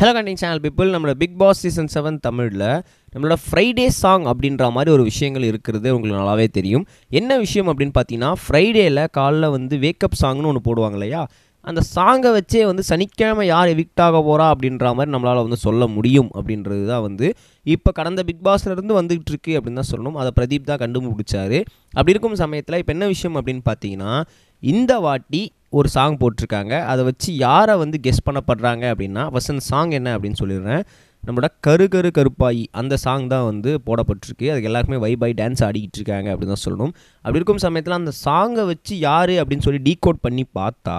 hello கண்டிங் channel people நம்மளோட Bigg Boss season seven தமிழில் நம்மளோட ஃப்ரைடே சாங் அப்படின்ற மாதிரி ஒரு விஷயங்கள் இருக்கிறது உங்களுக்கு நல்லாவே தெரியும் என்ன விஷயம் அப்படின்னு பார்த்தீங்கன்னா ஃப்ரைடேயில் காலைல வந்து வேக்கப் சாங்னு ஒன்று போடுவாங்க இல்லையா அந்த சாங்கை வச்சே வந்து சனிக்கிழமை யார் எவிக்ட் ஆக போகிறா அப்படின்ற மாதிரி நம்மளால் வந்து சொல்ல முடியும் அப்படின்றது தான் வந்து இப்போ கடந்த பிக் பாஸ்லேருந்து வந்துகிட்டு இருக்கு அப்படின்னு தான் சொல்லணும் அதை பிரதீப் தான் கண்டுபிடிச்சாரு அப்படி இருக்கும் சமயத்தில் இப்போ என்ன விஷயம் அப்படின்னு பார்த்தீங்கன்னா இந்த வாட்டி ஒரு சாங் போட்டிருக்காங்க அதை வச்சு யாரை வந்து கெஸ் பண்ணப்படுறாங்க அப்படின்னா வசந்த் சாங் என்ன அப்படின்னு சொல்லிடுறேன் நம்மளோட கரு கரு கருப்பாயி அந்த சாங் தான் வந்து போடப்பட்டிருக்கு அதுக்கு எல்லாருக்குமே வை பை டான்ஸ் ஆடிக்கிட்டு இருக்காங்க அப்படின்னு தான் சொல்லணும் அப்படி இருக்கும் சமயத்தில் அந்த சாங்கை வச்சு யார் அப்படின்னு சொல்லி டீகோட் பண்ணி பார்த்தா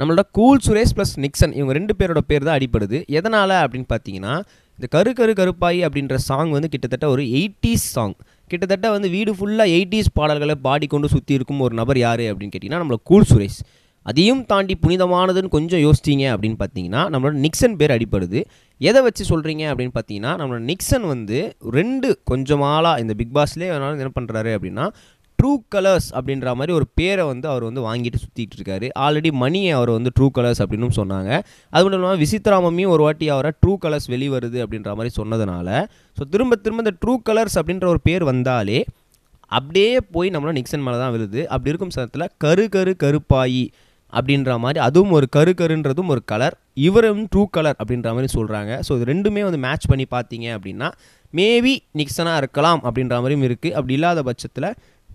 நம்மளோட கூல் சுரேஷ் ப்ளஸ் நிக்சன் இவங்க ரெண்டு பேரோட பேர் தான் அடிப்படுது எதனால் அப்படின்னு பார்த்தீங்கன்னா இந்த கரு கரு கருப்பாயி அப்படின்ற சாங் வந்து கிட்டத்தட்ட ஒரு எயிட்டிஸ் சாங் கிட்டத்தட்ட வந்து வீடு ஃபுல்லாக எயிட்டிஸ் பாடல்களை பாடிக்கொண்டு சுற்றி இருக்கும் ஒரு நபர் யார் அப்படின்னு கேட்டிங்கன்னா நம்மளோட கூல் சுரேஷ் அதையும் தாண்டி புனிதமானதுன்னு கொஞ்சம் யோசிச்சிங்க அப்படின்னு பார்த்தீங்கன்னா நம்மளோட நிக்சன் பேர் அடிப்படுது எதை வச்சு சொல்கிறீங்க அப்படின்னு பார்த்தீங்கன்னா நம்மளோட நிக்சன் வந்து ரெண்டு கொஞ்சம் இந்த பிக் பாஸ்லேயே என்ன பண்ணுறாரு அப்படின்னா ட்ரூ கலர்ஸ் அப்படின்ற மாதிரி ஒரு பேரை வந்து அவர் வந்து வாங்கிட்டு சுற்றிட்டு இருக்காரு ஆல்ரெடி மணியை அவர் வந்து ட்ரூ கலர்ஸ் அப்படின்னு சொன்னாங்க அது மட்டும் இல்லாமல் விசித்ராமமையும் ஒரு வாட்டி அவரை ட்ரூ கலர்ஸ் வெளிவருது அப்படின்ற மாதிரி சொன்னதுனால ஸோ திரும்ப திரும்ப இந்த ட்ரூ கலர்ஸ் அப்படின்ற ஒரு பேர் வந்தாலே அப்படியே போய் நம்மளை நிக்சன் மேலே தான் விழுது அப்படி இருக்கும் சமயத்தில் கரு கரு கருப்பாயி அப்படின்ற மாதிரி அதுவும் ஒரு கரு கருன்றதும் ஒரு கலர் இவரும் ட்ரூ கலர் அப்படின்ற மாதிரி சொல்கிறாங்க ஸோ இது ரெண்டுமே வந்து மேட்ச் பண்ணி பார்த்தீங்க அப்படின்னா மேபி நிக்சனாக இருக்கலாம் அப்படின்ற மாதிரியும் இருக்குது அப்படி இல்லாத பட்சத்தில்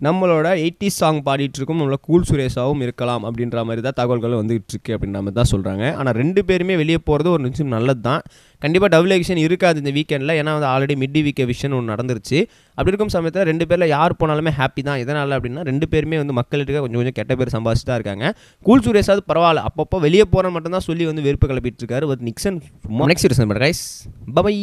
நம்மளோட எயிட்டி சாங் பாடிட்டுருக்கும் நம்மளோட கூல் சுரேஷாவும் இருக்கலாம் அப்படின்ற மாதிரி தான் தகவல்கள் வந்துகிட்டு இருக்கு அப்படின்ற மாதிரி தான் சொல்கிறாங்க ஆனால் ரெண்டு பேருமே வெளியே போகிறது ஒரு நிமிஷம் நல்லது தான் கண்டிப்பாக டபுள் எக்ஷன் இருக்காது இந்த வீக்கெண்டில் ஏன்னா வந்து ஆல்ரெடி மிட் வீக் விஷன் ஒன்று நடந்துருச்சு அப்படி இருக்கும் சமயத்தில் ரெண்டு பேரில் யார் போனாலுமே ஹாப்பி தான் இதனால் அப்படின்னா ரெண்டு பேருமே வந்து மக்கள்கிட்ட கொஞ்சம் கொஞ்சம் கெட்ட பேர் சம்பாதிச்சுட்டா தான் இருக்காங்க கூல் சுரேஷாவது பரவாயில்ல அப்பப்போ வெளியே போகிற மட்டும் தான் சொல்லி வந்து வெறுப்பு கிளப்பிட்டு இருக்காரு பட் நிக்சன் நெக்ஸ்ட் ரிசன் ரைஸ் பபாய்